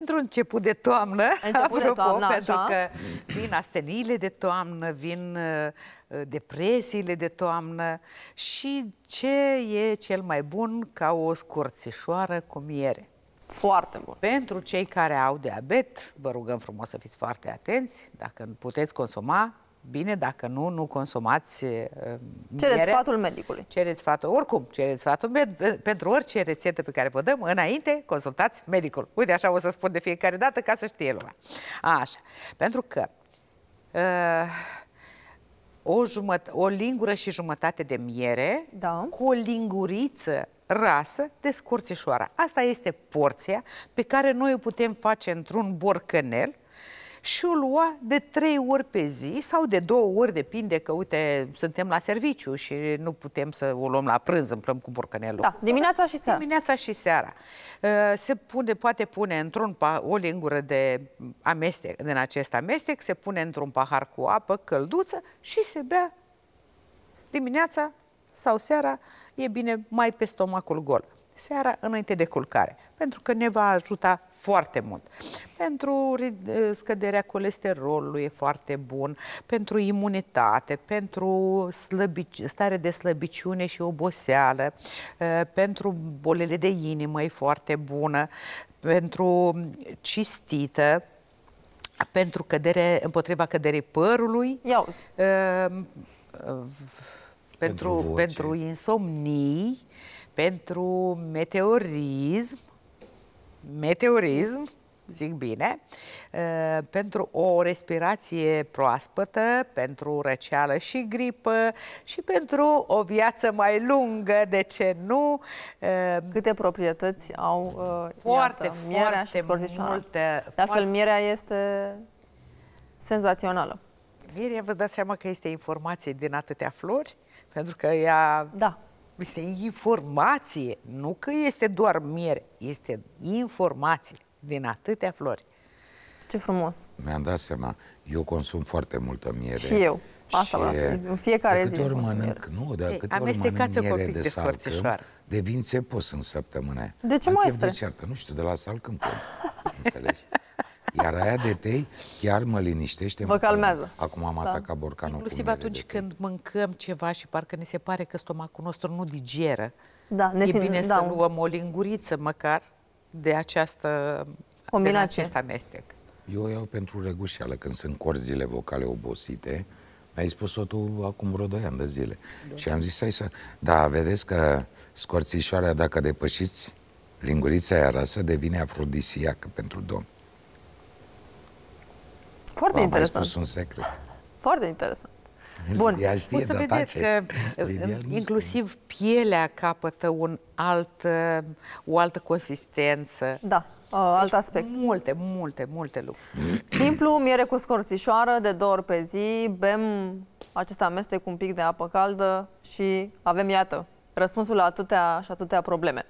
Într-un început de toamnă, început apropo, de toamnă, pentru așa. că vin asteniile de toamnă, vin uh, depresiile de toamnă și ce e cel mai bun ca o scurțișoară cu miere? Foarte bun. Pentru cei care au diabet, vă rugăm frumos să fiți foarte atenți, dacă puteți consuma Bine, dacă nu, nu consumați uh, Cereți sfatul medicului. Cereți sfatul, oricum, cereți sfatul med- uh, pentru orice rețetă pe care vă dăm, înainte consultați medicul. Uite, așa o să spun de fiecare dată ca să știe lumea. Așa, pentru că uh, o, jumăt- o lingură și jumătate de miere da. cu o linguriță rasă de scurțișoara. Asta este porția pe care noi o putem face într-un borcănel, și o lua de trei ori pe zi sau de două ori, depinde că, uite, suntem la serviciu și nu putem să o luăm la prânz, împlăm cu borcanelul. Da, dimineața și seara. Dimineața și seara. Uh, se pune, poate pune într-un o lingură de amestec, din acest amestec, se pune într-un pahar cu apă călduță și se bea dimineața sau seara, e bine mai pe stomacul gol seara înainte de culcare, pentru că ne va ajuta foarte mult. Pentru scăderea colesterolului e foarte bun, pentru imunitate, pentru slăbici, stare de slăbiciune și oboseală, pentru bolile de inimă e foarte bună, pentru cistită, pentru cădere, împotriva căderii părului, Ia uh, uh, pentru, pentru, pentru insomnii, pentru meteorism, meteorism, zic bine, uh, pentru o respirație proaspătă, pentru răceală și gripă și pentru o viață mai lungă, de ce nu? Uh, Câte proprietăți au uh, foarte, iată, mierea foarte și scorțișoara. Multe, de altfel, foarte... mierea este senzațională. Mierea, vă dați seama că este informație din atâtea flori? Pentru că ea... Da este informație, nu că este doar miere, este informație din atâtea flori. Ce frumos! Mi-am dat seama, eu consum foarte multă miere. Și eu. Asta vreau să În fiecare zi ori mănânc, nu, Ei, câte ori mănânc miere de, de salcâm, devin țepos în săptămână. De ce adică mai este? Nu știu, de la salcâm. Înțelegi? Iar aia de tei chiar mă liniștește. Vă mă calmează. Acum am da. atacat borcanul Inclusiv atunci când mâncăm ceva și parcă ne se pare că stomacul nostru nu digeră. Da, ne e simt, bine da, să luăm o linguriță măcar de această combinație. De acest amestec. Eu o iau pentru regușeală când sunt corzile vocale obosite. Mi-ai spus-o tu acum vreo 2 ani de zile. Da. Și am zis, hai să... Da, vedeți că scorțișoarea, dacă depășiți lingurița aia rasă, devine afrodisiacă pentru domn. Foarte interesant. Spus un secret. Foarte interesant. Bun, Lidia știe, să vedeți tace. că Lidia uh, inclusiv pielea capătă un alt, uh, o altă consistență. Da, uh, deci alt aspect. Multe, multe, multe lucruri. Simplu, miere cu scorțișoară de două ori pe zi, bem acest amestec cu un pic de apă caldă și avem, iată, răspunsul la atâtea și atâtea probleme.